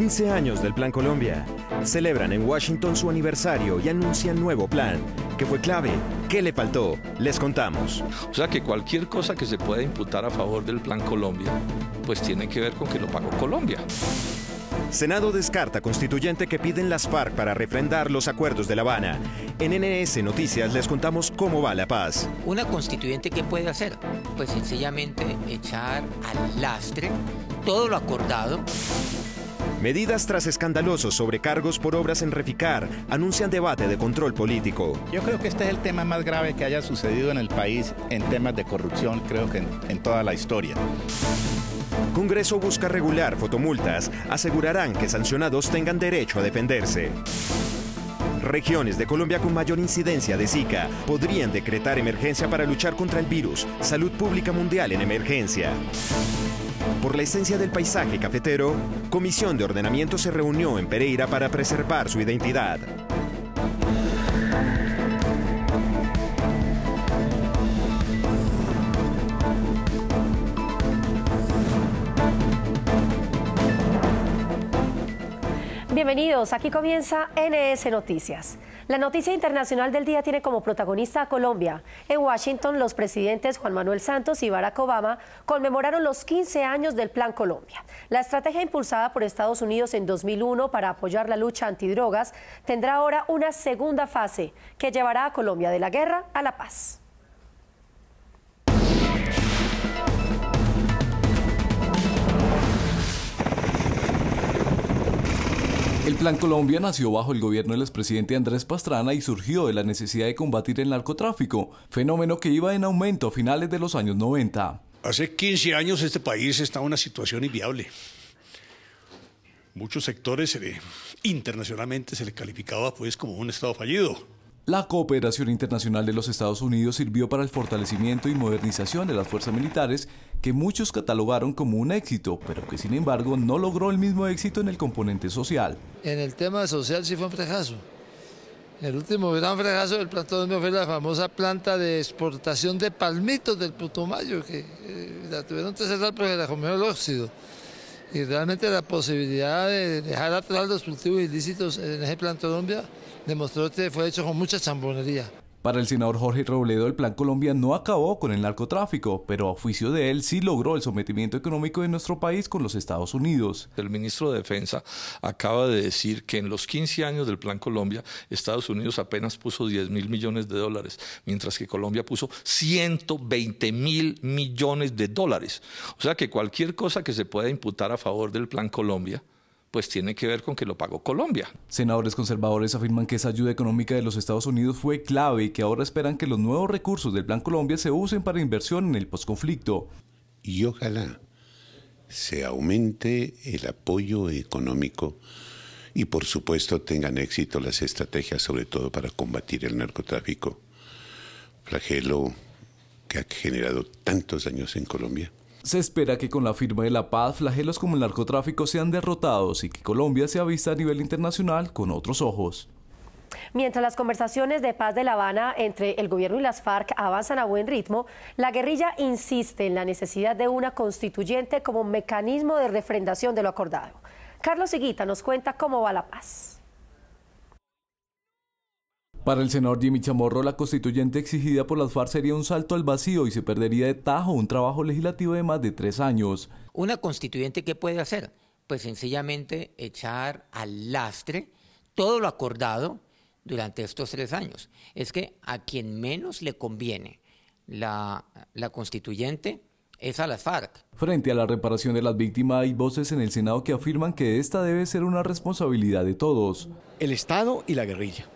15 años del Plan Colombia. Celebran en Washington su aniversario y anuncian nuevo plan. ¿Qué fue clave? ¿Qué le faltó? Les contamos. O sea que cualquier cosa que se pueda imputar a favor del Plan Colombia, pues tiene que ver con que lo pagó Colombia. Senado descarta constituyente que piden las FARC para refrendar los acuerdos de La Habana. En NS Noticias les contamos cómo va la paz. Una constituyente que puede hacer, pues sencillamente echar al lastre todo lo acordado Medidas tras escandalosos sobrecargos por obras en Reficar anuncian debate de control político. Yo creo que este es el tema más grave que haya sucedido en el país en temas de corrupción, creo que en, toda la historia. Congreso busca regular fotomultas. Asegurarán que sancionados tengan derecho a defenderse. Regiones de Colombia con mayor incidencia de Zika podrían decretar emergencia para luchar contra el virus. Salud Pública Mundial en emergencia por la esencia del paisaje cafetero, Comisión de Ordenamiento se reunió en Pereira para preservar su identidad. Bienvenidos, aquí comienza NS Noticias. La noticia internacional del día tiene como protagonista a Colombia. En Washington, los presidentes Juan Manuel Santos y Barack Obama conmemoraron los 15 años del Plan Colombia. La estrategia impulsada por Estados Unidos en 2001 para apoyar la lucha antidrogas tendrá ahora una segunda fase que llevará a Colombia de la guerra a la paz. El Plan Colombia nació bajo el gobierno del expresidente Andrés Pastrana y surgió de la necesidad de combatir el narcotráfico, fenómeno que iba en aumento a finales de los años 90. Hace 15 años este país estaba en una situación inviable. Muchos sectores eh, internacionalmente se le calificaba pues como un estado fallido. La cooperación internacional de los Estados Unidos sirvió para el fortalecimiento y modernización de las fuerzas militares que muchos catalogaron como un éxito, pero que sin embargo no logró el mismo éxito en el componente social. En el tema social sí fue un fracaso. El último gran fracaso del plan fue la famosa planta de exportación de palmitos del Putumayo, que eh, la tuvieron que cerrar porque la comió el óxido. Y realmente la posibilidad de dejar atrás los cultivos ilícitos en ese Colombia demostró que fue hecho con mucha chambonería. Para el senador Jorge Robledo, el Plan Colombia no acabó con el narcotráfico, pero a juicio de él sí logró el sometimiento económico de nuestro país con los Estados Unidos. El ministro de Defensa acaba de decir que en los 15 años del Plan Colombia, Estados Unidos apenas puso 10 mil millones de dólares, mientras que Colombia puso 120 mil millones de dólares. O sea que cualquier cosa que se pueda imputar a favor del Plan Colombia, pues tiene que ver con que lo pagó Colombia. Senadores conservadores afirman que esa ayuda económica de los Estados Unidos fue clave y que ahora esperan que los nuevos recursos del Plan Colombia se usen para inversión en el posconflicto. Y ojalá se aumente el apoyo económico y por supuesto tengan éxito las estrategias, sobre todo para combatir el narcotráfico, flagelo que ha generado tantos daños en Colombia se espera que con la firma de la paz flagelos como el narcotráfico sean derrotados y que Colombia sea vista a nivel internacional con otros ojos. Mientras las conversaciones de paz de La Habana entre el gobierno y las FARC avanzan a buen ritmo, la guerrilla insiste en la necesidad de una constituyente como mecanismo de refrendación de lo acordado. Carlos Higuita nos cuenta cómo va la paz. Para el senador Jimmy Chamorro, la constituyente exigida por las FARC sería un salto al vacío y se perdería de tajo un trabajo legislativo de más de tres años. ¿Una constituyente qué puede hacer? Pues sencillamente echar al lastre todo lo acordado durante estos tres años. Es que a quien menos le conviene la, constituyente es a las FARC. Frente a la reparación de las víctimas, hay voces en el Senado que afirman que esta debe ser una responsabilidad de todos. El Estado y la guerrilla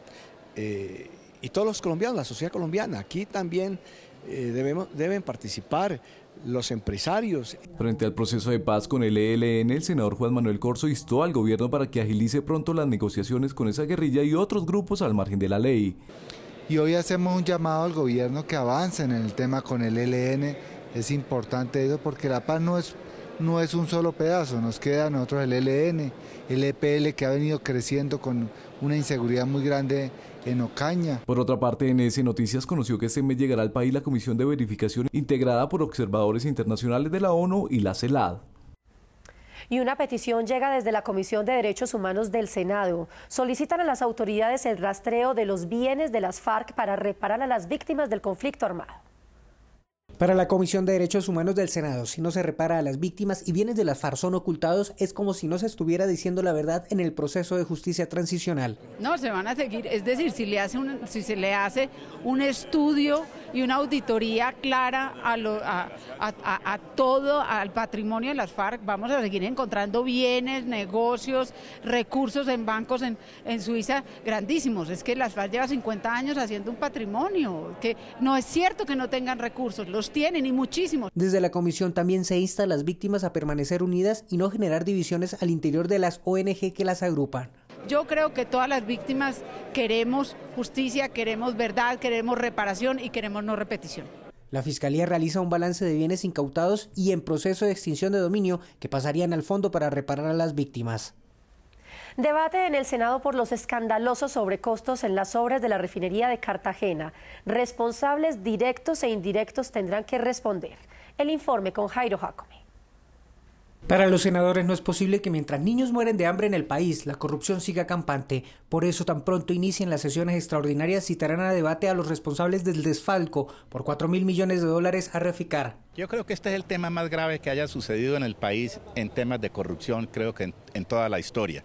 eh, y todos los colombianos, la sociedad colombiana. Aquí también eh, debemos, deben participar los empresarios. Frente al proceso de paz con el ELN, el senador Juan Manuel Corso instó al gobierno para que agilice pronto las negociaciones con esa guerrilla y otros grupos al margen de la ley. Y hoy hacemos un llamado al gobierno que avance en el tema con el ELN. Es importante eso porque la paz no es, no es un solo pedazo, nos queda a nosotros el ELN, el EPL que ha venido creciendo con una inseguridad muy grande por otra parte, NS Noticias conoció que este mes llegará al país la Comisión de Verificación integrada por observadores internacionales de la ONU y la CELAD. Y una petición llega desde la Comisión de Derechos Humanos del Senado. Solicitan a las autoridades el rastreo de los bienes de las FARC para reparar a las víctimas del conflicto armado. Para la Comisión de Derechos Humanos del Senado, si no se repara a las víctimas y bienes de las FARC son ocultados, es como si no se estuviera diciendo la verdad en el proceso de justicia transicional. No, se van a seguir, es decir, si, le hace si se le hace un estudio y una auditoría clara a, a, todo, al patrimonio de las FARC, vamos a seguir encontrando bienes, negocios, recursos en bancos en, en Suiza grandísimos. Es que las FARC lleva 50 años haciendo un patrimonio, que no es cierto que no tengan recursos tienen y muchísimos. Desde la comisión también se insta a las víctimas a permanecer unidas y no generar divisiones al interior de las ONG que las agrupan. Yo creo que todas las víctimas queremos justicia, queremos verdad, queremos reparación y queremos no repetición. La Fiscalía realiza un balance de bienes incautados y en proceso de extinción de dominio que pasarían al fondo para reparar a las víctimas. Debate en el Senado por los escandalosos sobrecostos en las obras de la refinería de Cartagena. Responsables directos e indirectos tendrán que responder. El informe con Jairo Jacome. Para los senadores no es posible que mientras niños mueren de hambre en el país, la corrupción siga campante. Por eso tan pronto inicien las sesiones extraordinarias citarán a debate a los responsables del desfalco por 4 mil millones de dólares a reficar. Yo creo que este es el tema más grave que haya sucedido en el país en temas de corrupción, creo que en toda la historia.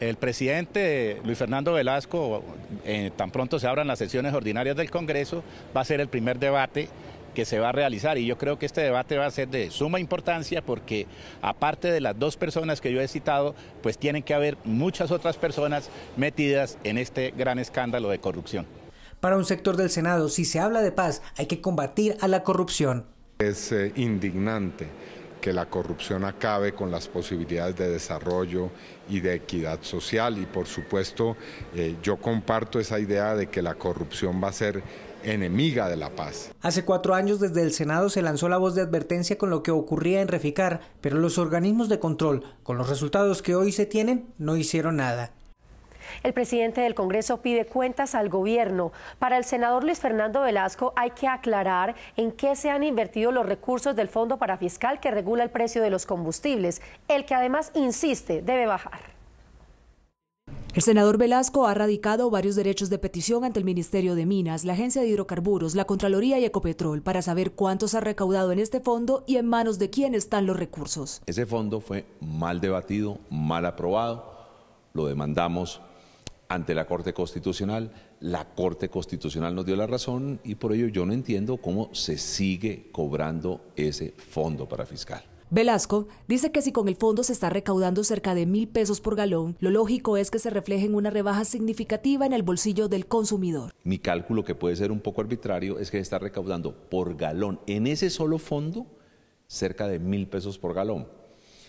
El presidente Luis Fernando Velasco, eh, tan pronto se abran las sesiones ordinarias del Congreso, va a ser el primer debate que se va a realizar y yo creo que este debate va a ser de suma importancia porque aparte de las dos personas que yo he citado, pues tienen que haber muchas otras personas metidas en este gran escándalo de corrupción. Para un sector del Senado, si se habla de paz, hay que combatir a la corrupción. Es eh, indignante la corrupción acabe con las posibilidades de desarrollo y de equidad social. Y por supuesto, eh, yo comparto esa idea de que la corrupción va a ser enemiga de la paz. Hace cuatro años desde el Senado se lanzó la voz de advertencia con lo que ocurría en Reficar, pero los organismos de control, con los resultados que hoy se tienen, no hicieron nada. El presidente del Congreso pide cuentas al gobierno. Para el senador Luis Fernando Velasco hay que aclarar en qué se han invertido los recursos del Fondo para fiscal que regula el precio de los combustibles, el que además insiste debe bajar. El senador Velasco ha radicado varios derechos de petición ante el Ministerio de Minas, la Agencia de Hidrocarburos, la Contraloría y Ecopetrol para saber cuántos se ha recaudado en este fondo y en manos de quién están los recursos. Ese fondo fue mal debatido, mal aprobado, lo demandamos ante la Corte Constitucional. La Corte Constitucional nos dio la razón y por ello yo no entiendo cómo se sigue cobrando ese fondo para fiscal. Velasco dice que si con el fondo se está recaudando cerca de mil pesos por galón, lo lógico es que se refleje en una rebaja significativa en el bolsillo del consumidor. Mi cálculo, que puede ser un poco arbitrario, es que se está recaudando por galón en ese solo fondo cerca de mil pesos por galón.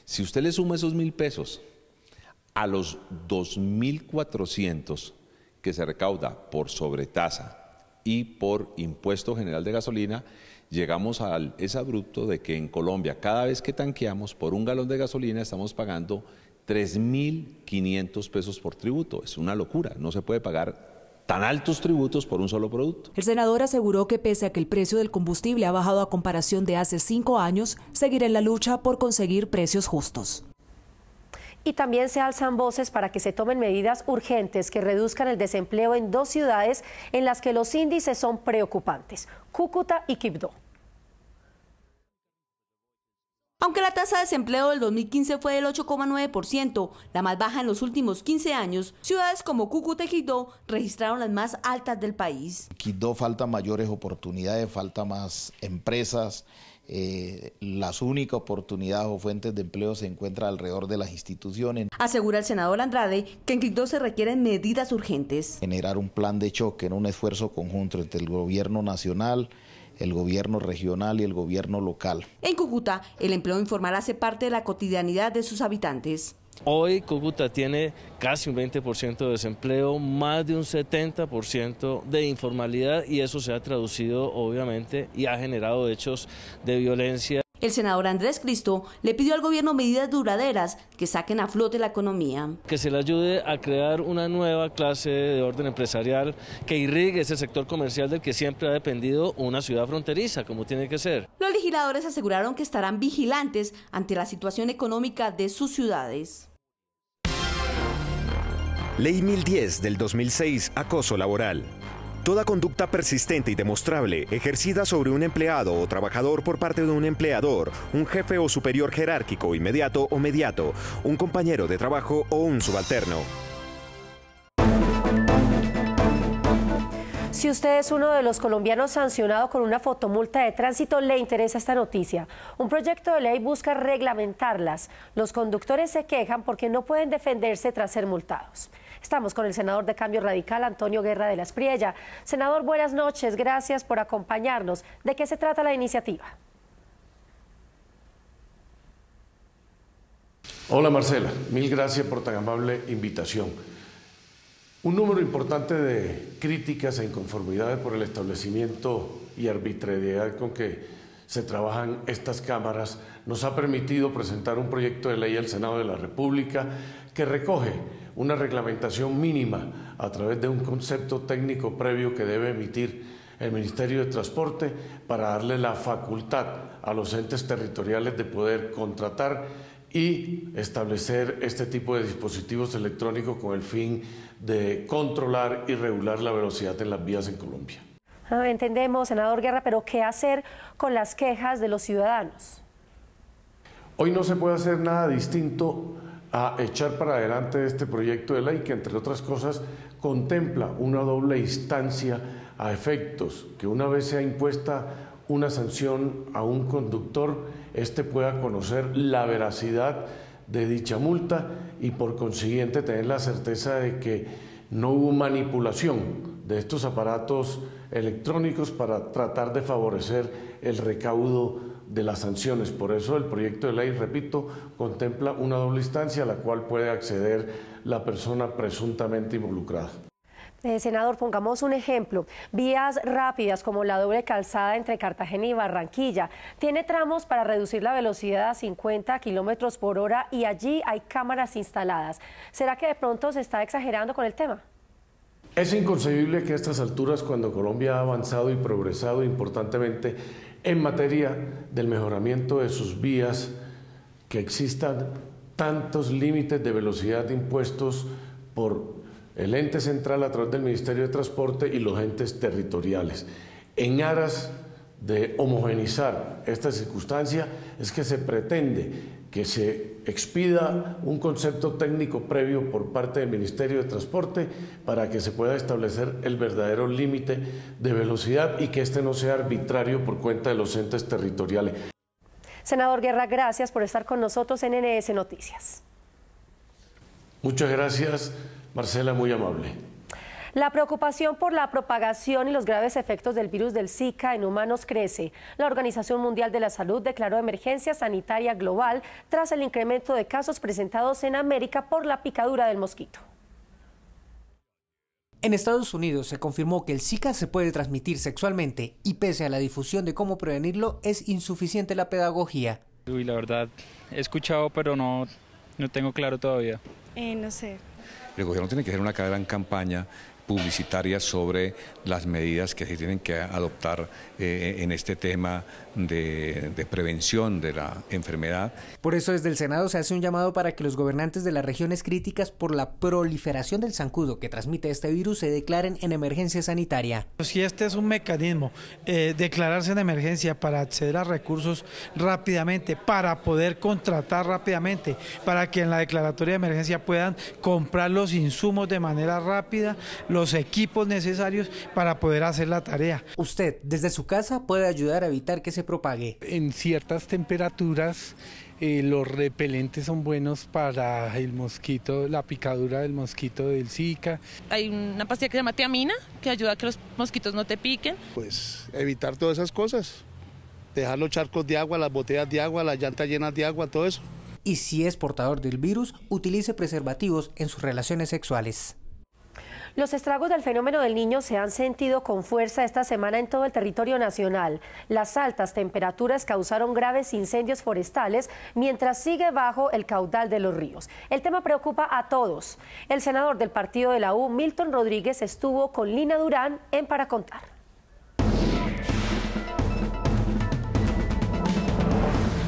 Si usted le suma esos mil pesos a los 2.400 que se recauda por sobretasa y por impuesto general de gasolina, llegamos al abrupto de que en Colombia cada vez que tanqueamos por un galón de gasolina estamos pagando 3.500 pesos por tributo. Es una locura, no se puede pagar tan altos tributos por un solo producto. El senador aseguró que pese a que el precio del combustible ha bajado a comparación de hace cinco años, seguirá en la lucha por conseguir precios justos y también se alzan voces para que se tomen medidas urgentes que reduzcan el desempleo en dos ciudades en las que los índices son preocupantes, Cúcuta y Quibdó. Aunque la tasa de desempleo del 2015 fue del 8,9%, la más baja en los últimos 15 años, ciudades como Cúcuta y Quito registraron las más altas del país. Quito falta mayores oportunidades, falta más empresas, eh, las únicas oportunidades o fuentes de empleo se encuentran alrededor de las instituciones. Asegura el senador Andrade que en Quibdó se requieren medidas urgentes. Generar un plan de choque en un esfuerzo conjunto entre el gobierno nacional, el gobierno regional y el gobierno local. En Cúcuta, el empleo informal hace parte de la cotidianidad de sus habitantes. Hoy Cúcuta tiene casi un 20% de desempleo, más de un 70% de informalidad y eso se ha traducido obviamente y ha generado hechos de violencia. El senador Andrés Cristo le pidió al gobierno medidas duraderas que saquen a flote la economía. Que se le ayude a crear una nueva clase de orden empresarial que irrigue ese sector comercial del que siempre ha dependido una ciudad fronteriza, como tiene que ser. Los legisladores aseguraron que estarán vigilantes ante la situación económica de sus ciudades. Ley 1010 del 2006, acoso laboral. Toda conducta persistente y demostrable ejercida sobre un empleado o trabajador por parte de un empleador, un jefe o superior jerárquico inmediato o mediato, un compañero de trabajo o un subalterno. Si usted es uno de los colombianos sancionado con una fotomulta de tránsito, le interesa esta noticia. Un proyecto de ley busca reglamentarlas. Los conductores se quejan porque no pueden defenderse tras ser multados. Estamos con el senador de Cambio Radical, Antonio Guerra de las Espriella. Senador, buenas noches, gracias por acompañarnos. ¿De qué se trata la iniciativa? Hola Marcela, mil gracias por tan amable invitación. Un número importante de críticas e inconformidades por el establecimiento y arbitrariedad con que se trabajan estas cámaras, nos ha permitido presentar un proyecto de ley al Senado de la República que recoge una reglamentación mínima a través de un concepto técnico previo que debe emitir el Ministerio de Transporte para darle la facultad a los entes territoriales de poder contratar y establecer este tipo de dispositivos electrónicos con el fin de controlar y regular la velocidad en las vías en Colombia. Ah, entendemos, senador Guerra, pero ¿qué hacer con las quejas de los ciudadanos? Hoy no se puede hacer nada distinto a echar para adelante este proyecto de ley que, entre otras cosas, contempla una doble instancia a efectos, que una vez sea impuesta una sanción a un conductor, éste pueda conocer la veracidad de dicha multa y por consiguiente tener la certeza de que no hubo manipulación de estos aparatos electrónicos para tratar de favorecer el recaudo de las sanciones. Por eso el proyecto de ley, repito, contempla una doble instancia a la cual puede acceder la persona presuntamente involucrada. Eh, senador, pongamos un ejemplo. Vías rápidas como la doble calzada entre Cartagena y Barranquilla. Tiene tramos para reducir la velocidad a 50 kilómetros por hora y allí hay cámaras instaladas. ¿Será que de pronto se está exagerando con el tema? Es inconcebible que a estas alturas, cuando Colombia ha avanzado y progresado importantemente en materia del mejoramiento de sus vías, que existan tantos límites de velocidad impuestos por el ente central a través del Ministerio de Transporte y los entes territoriales. En aras de homogenizar esta circunstancia es que se pretende que se expida un concepto técnico previo por parte del Ministerio de Transporte para que se pueda establecer el verdadero límite de velocidad y que este no sea arbitrario por cuenta de los entes territoriales. Senador Guerra, gracias por estar con nosotros en NS Noticias. Muchas gracias, Marcela, muy amable. La preocupación por la propagación y los graves efectos del virus del Zika en humanos crece. La Organización Mundial de la Salud declaró emergencia sanitaria global tras el incremento de casos presentados en América por la picadura del mosquito. En Estados Unidos se confirmó que el Zika se puede transmitir sexualmente y pese a la difusión de cómo prevenirlo es insuficiente la pedagogía. Uy, la verdad, he escuchado pero no, no tengo claro todavía. Eh, no sé. El gobierno tiene que hacer una en campaña publicitarias sobre las medidas que se tienen que adoptar eh, en este tema de, prevención de la enfermedad. Por eso desde el Senado se hace un llamado para que los gobernantes de las regiones críticas por la proliferación del zancudo que transmite este virus se declaren en emergencia sanitaria. Si pues este es un mecanismo, eh, declararse en emergencia para acceder a recursos rápidamente, para poder contratar rápidamente, para que en la declaratoria de emergencia puedan comprar los insumos de manera rápida, los equipos necesarios para poder hacer la tarea. Usted desde su casa puede ayudar a evitar que se propague. En ciertas temperaturas eh, los repelentes son buenos para el mosquito, la picadura del mosquito del Zika. Hay una pastilla que se llama tiamina que ayuda a que los mosquitos no te piquen. Pues evitar todas esas cosas, dejar los charcos de agua, las botellas de agua, las llantas llenas de agua, todo eso. Y si es portador del virus, utilice preservativos en sus relaciones sexuales. Los estragos del fenómeno del niño se han sentido con fuerza esta semana en todo el territorio nacional. Las altas temperaturas causaron graves incendios forestales mientras sigue bajo el caudal de los ríos. El tema preocupa a todos. El senador del partido de la U, Milton Rodríguez, estuvo con Lina Durán en Para Contar.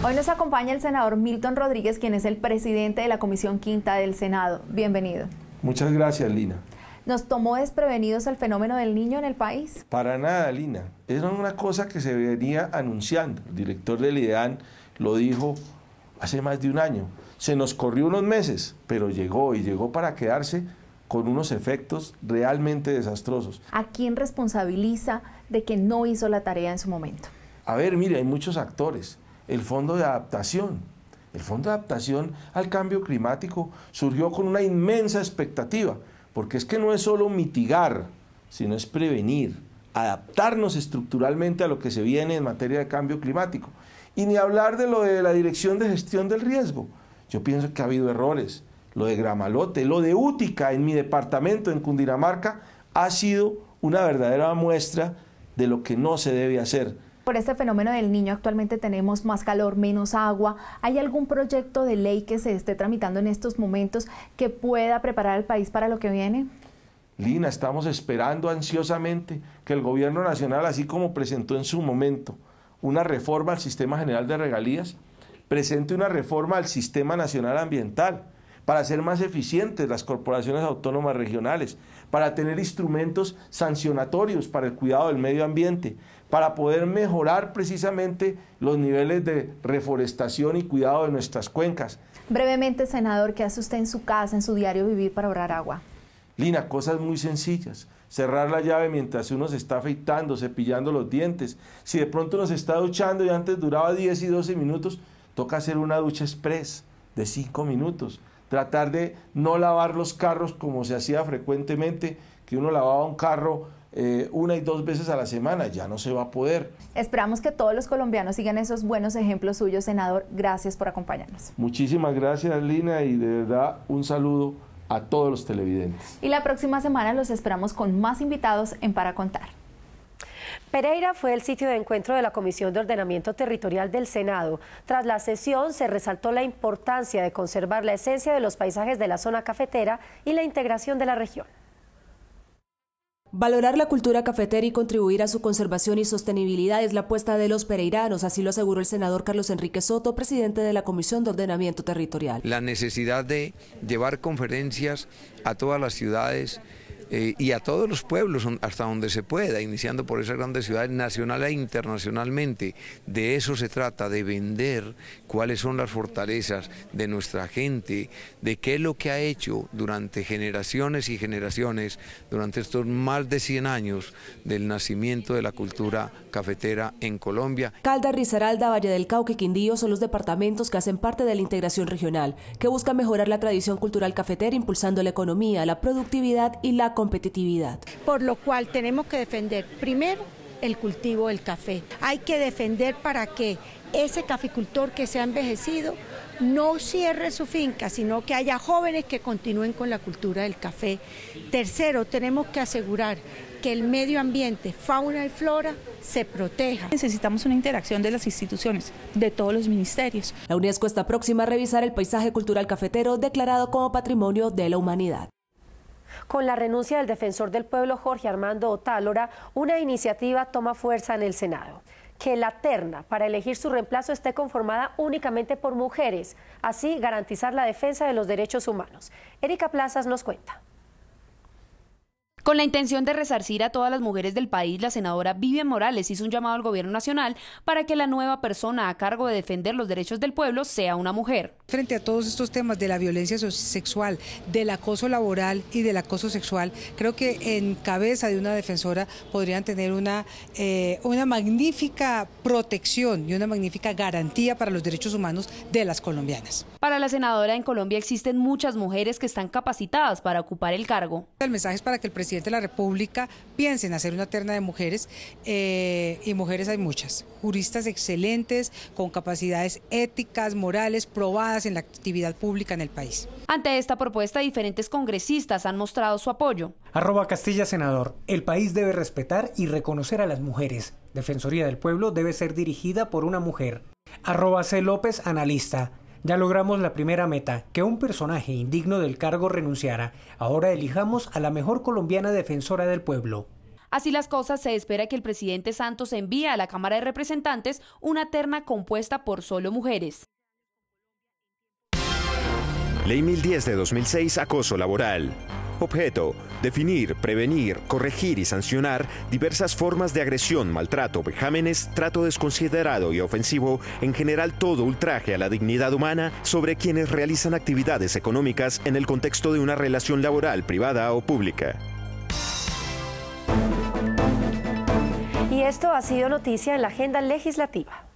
Hoy nos acompaña el senador Milton Rodríguez, quien es el presidente de la Comisión Quinta del Senado. Bienvenido. Muchas gracias, Lina. ¿Nos tomó desprevenidos el fenómeno del niño en el país? Para nada, Lina. Era una cosa que se venía anunciando. El director del IDEAN lo dijo hace más de un año. Se nos corrió unos meses, pero llegó y llegó para quedarse con unos efectos realmente desastrosos. ¿A quién responsabiliza de que no hizo la tarea en su momento? A ver, mire, hay muchos actores. El Fondo de Adaptación. El Fondo de Adaptación al Cambio Climático surgió con una inmensa expectativa. Porque es que no es solo mitigar, sino es prevenir, adaptarnos estructuralmente a lo que se viene en materia de cambio climático. Y ni hablar de lo de la dirección de gestión del riesgo. Yo pienso que ha habido errores. Lo de Gramalote, lo de Útica en mi departamento, en Cundinamarca, ha sido una verdadera muestra de lo que no se debe hacer por este fenómeno del niño actualmente tenemos más calor, menos agua. ¿Hay algún proyecto de ley que se esté tramitando en estos momentos que pueda preparar al país para lo que viene? Lina, estamos esperando ansiosamente que el gobierno nacional, así como presentó en su momento una reforma al sistema general de regalías, presente una reforma al sistema nacional ambiental para ser más eficientes las corporaciones autónomas regionales, para tener instrumentos sancionatorios para el cuidado del medio ambiente, para poder mejorar precisamente los niveles de reforestación y cuidado de nuestras cuencas. Brevemente, senador, ¿qué hace usted en su casa, en su diario vivir para ahorrar agua? Lina, cosas muy sencillas. Cerrar la llave mientras uno se está afeitando, cepillando los dientes. Si de pronto nos está duchando y antes duraba 10 y 12 minutos, toca hacer una ducha express de 5 minutos tratar de no lavar los carros como se hacía frecuentemente, que uno lavaba un carro eh, una y dos veces a la semana, ya no se va a poder. Esperamos que todos los colombianos sigan esos buenos ejemplos suyos, senador. Gracias por acompañarnos. Muchísimas gracias, Lina, y de verdad un saludo a todos los televidentes. Y la próxima semana los esperamos con más invitados en Para Contar. Pereira fue el sitio de encuentro de la Comisión de Ordenamiento Territorial del Senado. Tras la sesión se resaltó la importancia de conservar la esencia de los paisajes de la zona cafetera y la integración de la región. Valorar la cultura cafetera y contribuir a su conservación y sostenibilidad es la apuesta de los pereiranos, así lo aseguró el senador Carlos Enrique Soto, presidente de la Comisión de Ordenamiento Territorial. La necesidad de llevar conferencias a todas las ciudades eh, y a todos los pueblos hasta donde se pueda, iniciando por esas grandes ciudades nacional e internacionalmente. De eso se trata, de vender cuáles son las fortalezas de nuestra gente, de qué es lo que ha hecho durante generaciones y generaciones, durante estos más de 100 años del nacimiento de la cultura cafetera en Colombia. Calda, Risaralda, Valle del Cauca Quindío son los departamentos que hacen parte de la integración regional, que busca mejorar la tradición cultural cafetera impulsando la economía, la productividad y la competitividad. Por lo cual tenemos que defender primero el cultivo del café. Hay que defender para que ese caficultor que se ha envejecido no cierre su finca, sino que haya jóvenes que continúen con la cultura del café. Tercero, tenemos que asegurar que el medio ambiente, fauna y flora, se proteja. Necesitamos una interacción de las instituciones, de todos los ministerios. La UNESCO está próxima a revisar el paisaje cultural cafetero declarado como Patrimonio de la Humanidad. Con la renuncia del defensor del pueblo Jorge Armando Otálora, una iniciativa toma fuerza en el Senado. Que la terna para elegir su reemplazo esté conformada únicamente por mujeres, así garantizar la defensa de los derechos humanos. Erika Plazas nos cuenta. Con la intención de resarcir a todas las mujeres del país, la senadora Vivian Morales hizo un llamado al gobierno nacional para que la nueva persona a cargo de defender los derechos del pueblo sea una mujer. Frente a todos estos temas de la violencia sexual, del acoso laboral y del acoso sexual, creo que en cabeza de una defensora podrían tener una, eh, una magnífica protección y una magnífica garantía para los derechos humanos de las colombianas. Para la senadora, en Colombia existen muchas mujeres que están capacitadas para ocupar el cargo. El mensaje es para que el presidente de la República piensen hacer una terna de mujeres, eh, y mujeres hay muchas, juristas excelentes, con capacidades éticas, morales, probadas en la actividad pública en el país. Ante esta propuesta, diferentes congresistas han mostrado su apoyo. Arroba Castilla Senador, el país debe respetar y reconocer a las mujeres. Defensoría del Pueblo debe ser dirigida por una mujer. Arroba C. López, analista. Ya logramos la primera meta, que un personaje indigno del cargo renunciara. Ahora elijamos a la mejor colombiana defensora del pueblo. Así las cosas, se espera que el presidente Santos envíe a la Cámara de Representantes una terna compuesta por solo mujeres. Ley 1010 de 2006, acoso laboral. Objeto, definir, prevenir, corregir y sancionar diversas formas de agresión, maltrato, vejámenes, trato desconsiderado y ofensivo, en general todo ultraje a la dignidad humana sobre quienes realizan actividades económicas en el contexto de una relación laboral, privada o pública. Y esto ha sido noticia en la agenda legislativa.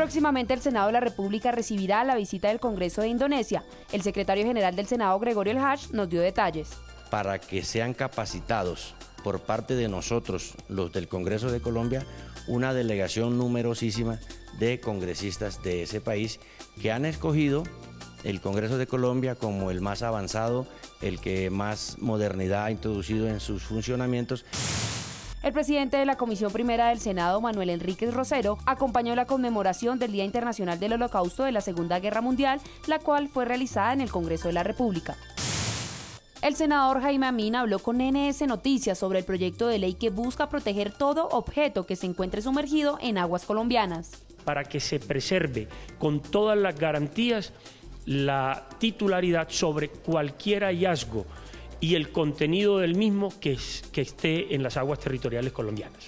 Próximamente el Senado de la República recibirá la visita del Congreso de Indonesia. El secretario general del Senado, Gregorio El Hash, nos dio detalles. Para que sean capacitados por parte de nosotros, los del Congreso de Colombia, una delegación numerosísima de congresistas de ese país que han escogido el Congreso de Colombia como el más avanzado, el que más modernidad ha introducido en sus funcionamientos. El presidente de la Comisión Primera del Senado, Manuel Enríquez Rosero, acompañó la conmemoración del Día Internacional del Holocausto de la Segunda Guerra Mundial, la cual fue realizada en el Congreso de la República. El senador Jaime Amin habló con NS Noticias sobre el proyecto de ley que busca proteger todo objeto que se encuentre sumergido en aguas colombianas. Para que se preserve con todas las garantías la titularidad sobre cualquier hallazgo y el contenido del mismo que, esté en las aguas territoriales colombianas.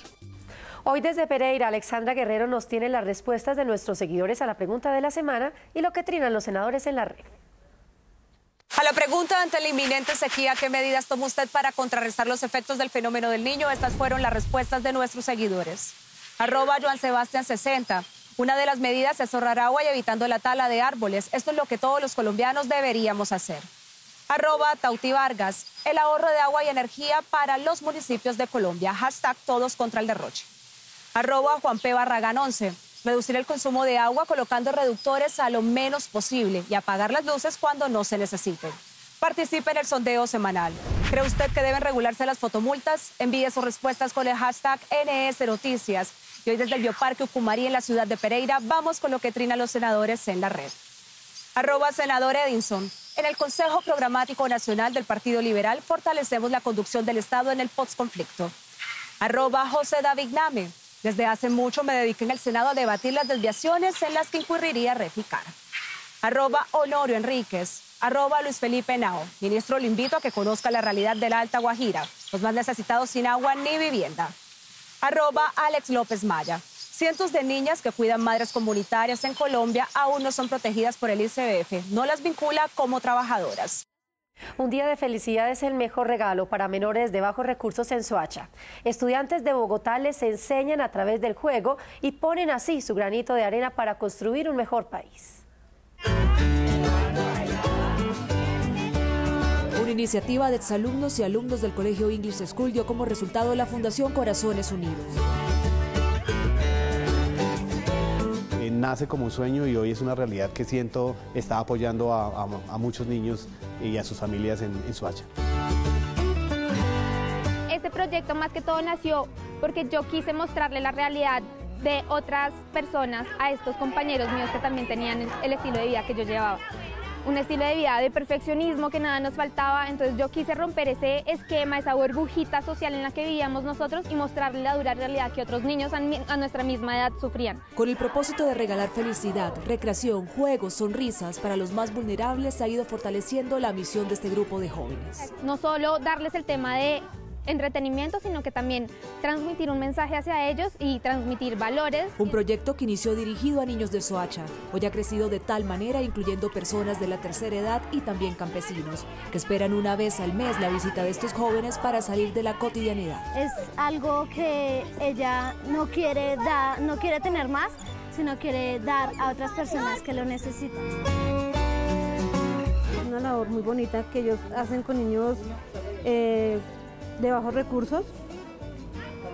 Hoy desde Pereira, Alexandra Guerrero nos tiene las respuestas de nuestros seguidores a la pregunta de la semana y lo que trinan los senadores en la red. A la pregunta ante la inminente sequía, ¿qué medidas toma usted para contrarrestar los efectos del fenómeno del niño? Estas fueron las respuestas de nuestros seguidores. Arroba Joan Sebastián 60. Una de las medidas es ahorrar agua y evitando la tala de árboles. Esto es lo que todos los colombianos deberíamos hacer. Arroba Tauti Vargas, el ahorro de agua y energía para los municipios de Colombia. Hashtag todos contra el derroche. Arroba Juan P. Barragán 11. Reducir el consumo de agua colocando reductores a lo menos posible y apagar las luces cuando no se necesiten. Participe en el sondeo semanal. ¿Cree usted que deben regularse las fotomultas? Envíe sus respuestas con el hashtag NS Noticias. Y hoy desde el Bioparque Ucumarí en la ciudad de Pereira, vamos con lo que trinan los senadores en la red. Arroba senador Edinson. En el Consejo Programático Nacional del Partido Liberal fortalecemos la conducción del Estado en el postconflicto. Arroba José David Name. Desde hace mucho me dediqué en el Senado a debatir las desviaciones en las que incurriría Reficar. Arroba Honorio Enríquez. Arroba Luis Felipe Nao. Ministro, lo invito a que conozca la realidad de la Alta Guajira, los más necesitados sin agua ni vivienda. Arroba Alex López Maya. Cientos de niñas que cuidan madres comunitarias en Colombia aún no son protegidas por el ICBF, no las vincula como trabajadoras. Un día de felicidad es el mejor regalo para menores de bajos recursos en Soacha. Estudiantes de Bogotá les enseñan a través del juego y ponen así su granito de arena para construir un mejor país. Una iniciativa de exalumnos y alumnos del Colegio English School dio como resultado la Fundación Corazones Unidos. nace como un sueño y hoy es una realidad que siento está apoyando a, muchos niños y a sus familias en, en Este proyecto más que todo nació porque yo quise mostrarle la realidad de otras personas a estos compañeros míos que también tenían el estilo de vida que yo llevaba un estilo de vida de perfeccionismo que nada nos faltaba, entonces yo quise romper ese esquema, esa burbujita social en la que vivíamos nosotros y mostrarle la dura realidad que otros niños a nuestra misma edad sufrían. Con el propósito de regalar felicidad, recreación, juegos, sonrisas para los más vulnerables, ha ido fortaleciendo la misión de este grupo de jóvenes. No solo darles el tema de entretenimiento, sino que también transmitir un mensaje hacia ellos y transmitir valores. Un proyecto que inició dirigido a niños de Soacha, hoy ha crecido de tal manera incluyendo personas de la tercera edad y también campesinos, que esperan una vez al mes la visita de estos jóvenes para salir de la cotidianidad. Es algo que ella no quiere, dar, no quiere tener más, sino quiere dar a otras personas que lo necesitan. Una labor muy bonita que ellos hacen con niños eh, de bajos recursos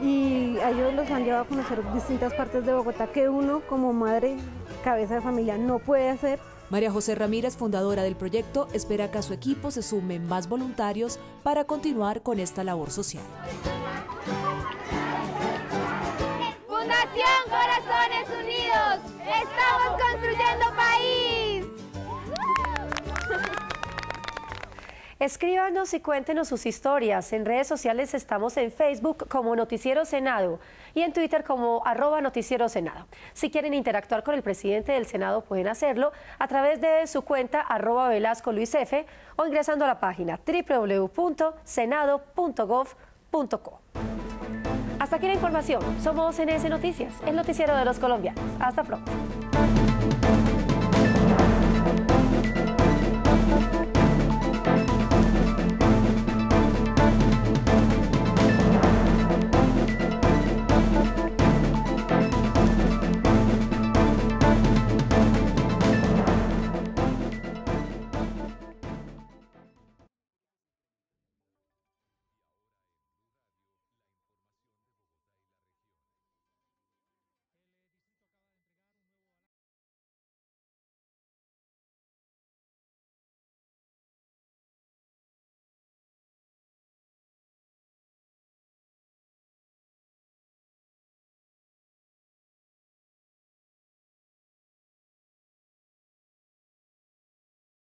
y a ellos los han llevado a conocer distintas partes de Bogotá que uno como madre, cabeza de familia, no puede hacer. María José Ramírez, fundadora del proyecto, espera que a su equipo se sumen más voluntarios para continuar con esta labor social. Fundación Corazones Unidos, estamos construyendo país. Escríbanos y cuéntenos sus historias. En redes sociales estamos en Facebook como Noticiero Senado y en Twitter como arroba Noticiero Senado. Si quieren interactuar con el presidente del Senado pueden hacerlo a través de su cuenta arroba Velasco Luis F o ingresando a la página www.senado.gov.co. Hasta aquí la información. Somos NS Noticias, el noticiero de los colombianos. Hasta pronto.